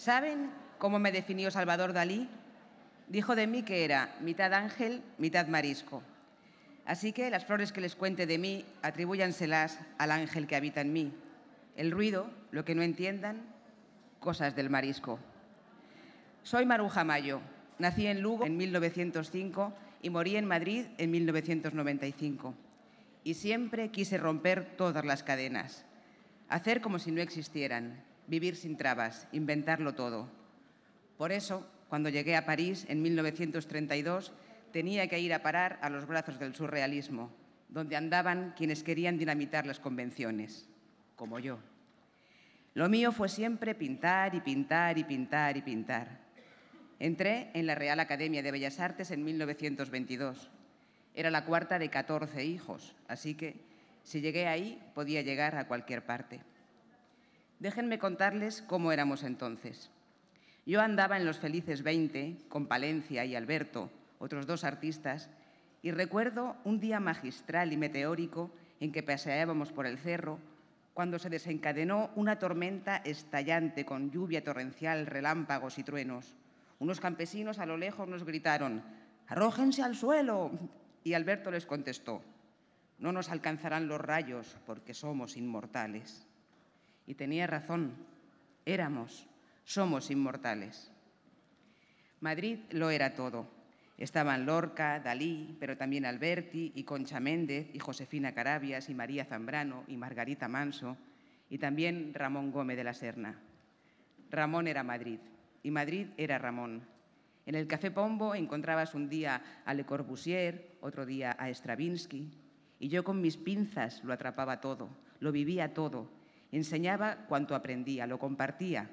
¿Saben cómo me definió Salvador Dalí? Dijo de mí que era mitad ángel, mitad marisco. Así que las flores que les cuente de mí, atribúyanselas al ángel que habita en mí. El ruido, lo que no entiendan, cosas del marisco. Soy Maruja Mayo. Nací en Lugo en 1905 y morí en Madrid en 1995. Y siempre quise romper todas las cadenas, hacer como si no existieran, vivir sin trabas, inventarlo todo. Por eso, cuando llegué a París en 1932, tenía que ir a parar a los brazos del surrealismo, donde andaban quienes querían dinamitar las convenciones, como yo. Lo mío fue siempre pintar y pintar y pintar y pintar. Entré en la Real Academia de Bellas Artes en 1922. Era la cuarta de 14 hijos, así que si llegué ahí podía llegar a cualquier parte. Déjenme contarles cómo éramos entonces. Yo andaba en los felices 20 con Palencia y Alberto, otros dos artistas, y recuerdo un día magistral y meteórico en que paseábamos por el cerro cuando se desencadenó una tormenta estallante con lluvia torrencial, relámpagos y truenos. Unos campesinos a lo lejos nos gritaron, ¡Arrójense al suelo! Y Alberto les contestó, no nos alcanzarán los rayos porque somos inmortales. Y tenía razón, éramos, somos inmortales. Madrid lo era todo. Estaban Lorca, Dalí, pero también Alberti y Concha Méndez y Josefina Carabias y María Zambrano y Margarita Manso y también Ramón Gómez de la Serna. Ramón era Madrid y Madrid era Ramón. En el Café Pombo encontrabas un día a Le Corbusier, otro día a Stravinsky, y yo con mis pinzas lo atrapaba todo, lo vivía todo, Enseñaba cuanto aprendía, lo compartía.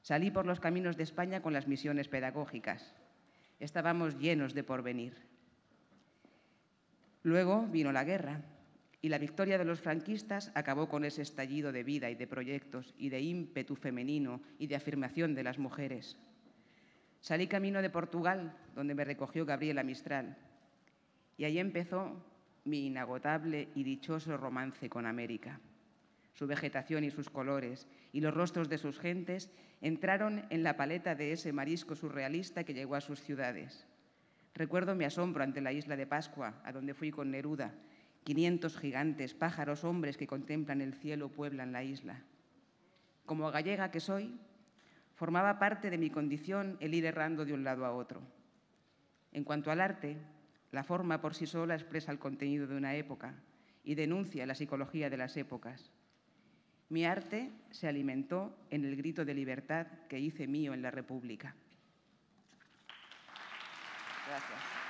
Salí por los caminos de España con las misiones pedagógicas. Estábamos llenos de porvenir. Luego vino la guerra y la victoria de los franquistas acabó con ese estallido de vida y de proyectos y de ímpetu femenino y de afirmación de las mujeres. Salí camino de Portugal, donde me recogió Gabriela Mistral, y ahí empezó mi inagotable y dichoso romance con América su vegetación y sus colores, y los rostros de sus gentes entraron en la paleta de ese marisco surrealista que llegó a sus ciudades. Recuerdo mi asombro ante la isla de Pascua, a donde fui con Neruda. 500 gigantes, pájaros, hombres que contemplan el cielo pueblan la isla. Como gallega que soy, formaba parte de mi condición el ir errando de un lado a otro. En cuanto al arte, la forma por sí sola expresa el contenido de una época y denuncia la psicología de las épocas. Mi arte se alimentó en el grito de libertad que hice mío en la República. Gracias.